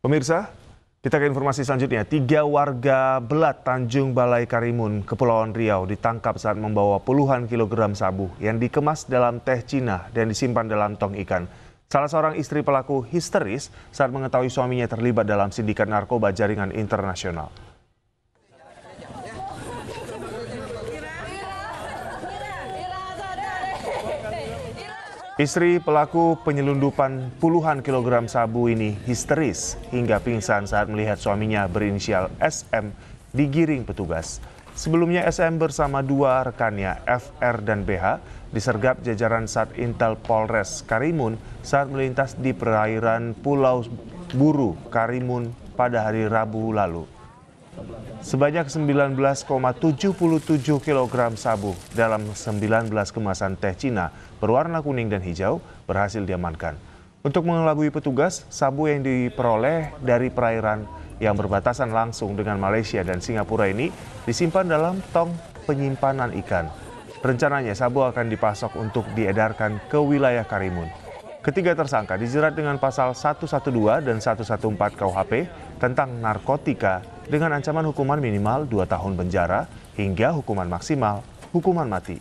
Pemirsa, kita ke informasi selanjutnya. Tiga warga Belat Tanjung Balai Karimun, Kepulauan Riau ditangkap saat membawa puluhan kilogram sabu yang dikemas dalam teh Cina dan disimpan dalam tong ikan. Salah seorang istri pelaku histeris saat mengetahui suaminya terlibat dalam sindikat narkoba jaringan internasional. Istri pelaku penyelundupan puluhan kilogram sabu ini histeris hingga pingsan saat melihat suaminya berinisial SM digiring petugas. Sebelumnya SM bersama dua rekannya FR dan BH disergap jajaran Sat Intel Polres Karimun saat melintas di perairan Pulau Buru Karimun pada hari Rabu lalu sebanyak 19,77 kg sabu dalam 19 kemasan teh Cina berwarna kuning dan hijau berhasil diamankan. Untuk mengelabui petugas, sabu yang diperoleh dari perairan yang berbatasan langsung dengan Malaysia dan Singapura ini disimpan dalam tong penyimpanan ikan. Rencananya sabu akan dipasok untuk diedarkan ke wilayah Karimun. Ketiga tersangka dijerat dengan pasal 112 dan 114 KUHP tentang narkotika dengan ancaman hukuman minimal 2 tahun penjara hingga hukuman maksimal hukuman mati.